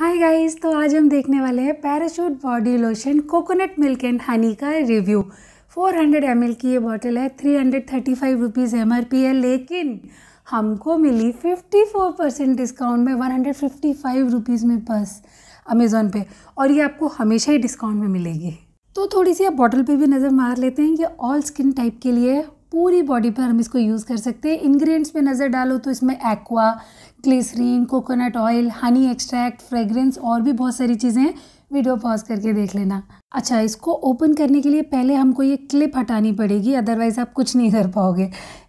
hi guys तो आज हम देखने वाले हैं Parachute body lotion coconut milk and honey का रिव्यू 400 हंड्रेड की ये बॉटल है three hundred thirty five rupees M है लेकिन हमको मिली 54 परसेंट डिस्काउंट में one hundred fifty five rupees में बस अमेज़ोन पे और ये आपको हमेशा ही डिस्काउंट में मिलेगी तो थोड़ी सी आप बॉटल पे भी नज़र मार लेते हैं ये ऑल स्किन टाइप के लिए पूरी बॉडी पर हम इसको यूज़ कर सकते हैं इंग्रेडिएंट्स पे नज़र डालो तो इसमें aqua glycerin coconut oil honey extract fragrance और भी बहुत सारी चीज़ें हैं वीडियो पॉज करके देख लेना अच्छा इसको ओपन करने के लिए पहले हमको ये क्लिप हटानी पड़ेगी अदरवाइज़ आप कुछ नहीं कर पाओगे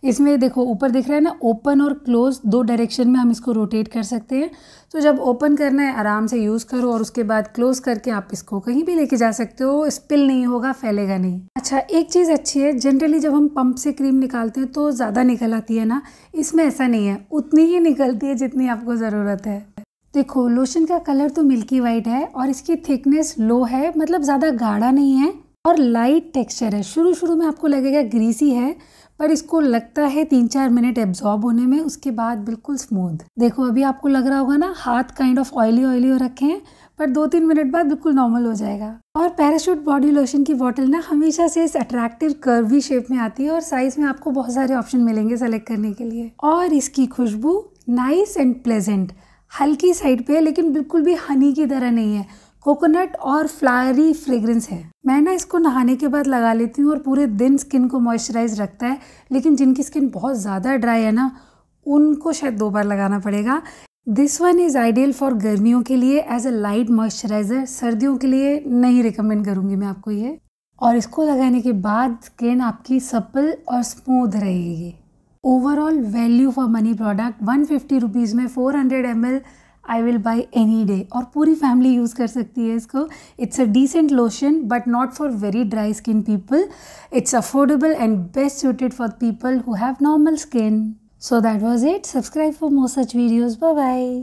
इसमें देखो ऊपर दिख रहा है ना ओपन और क्लोज दो डायरेक्शन में हम इसको रोटेट कर सकते हैं तो जब ओपन करना है आराम से यूज़ करो और उसके बाद क्लोज़ करके आप इसको कहीं भी लेके जा सकते हो स्पिल नहीं होगा फैलेगा नहीं अच्छा एक चीज़ अच्छी है जनरली जब हम पंप से क्रीम निकालते हैं तो ज़्यादा निकल आती है ना इसमें ऐसा नहीं है उतनी ही निकलती है जितनी आपको ज़रूरत है देखो लोशन का कलर तो मिल्की वाइट है और इसकी थिकनेस लो है मतलब ज़्यादा गाढ़ा नहीं है और लाइट टेक्सचर है शुरू शुरू में आपको लगेगा ग्रीसी है पर इसको लगता है तीन चार मिनट एब्जॉर्ब होने में उसके बाद बिल्कुल स्मूथ देखो अभी आपको लग रहा होगा ना हाथ काइंड ऑफ ऑयली ऑयली हो रखे हैं पर दो तीन मिनट बाद बिल्कुल नॉर्मल हो जाएगा और पैराशूट बॉडी लोशन की बॉटल ना हमेशा से इस अट्रैक्टिव कर्वी शेप में आती है और साइज में आपको बहुत सारे ऑप्शन मिलेंगे सेलेक्ट करने के लिए और इसकी खुशबू नाइस एंड प्लेजेंट हल्की साइड पे है लेकिन बिल्कुल भी हनी की तरह नहीं है कोकोनट और फ्लावरी फ्रेगरेंस है मैं ना इसको नहाने के बाद लगा लेती हूँ और पूरे दिन स्किन को मॉइस्चराइज रखता है लेकिन जिनकी स्किन बहुत ज़्यादा ड्राई है ना उनको शायद दो बार लगाना पड़ेगा this one is ideal for गर्मियों के लिए एज अ लाइट मॉइस्चराइज़र सर्दियों के लिए नहीं रिकमेंड करूँगी मैं आपको ये और इसको लगाने के बाद स्किन आपकी सपल और स्मूथ रहेगी overall value for money product one fifty rupees में four hundred M L I will buy any day और पूरी फैमिली यूज़ कर सकती है इसको it's a decent lotion but not for very dry skin people it's affordable and best suited for people who have normal skin so that was it subscribe for more such videos bye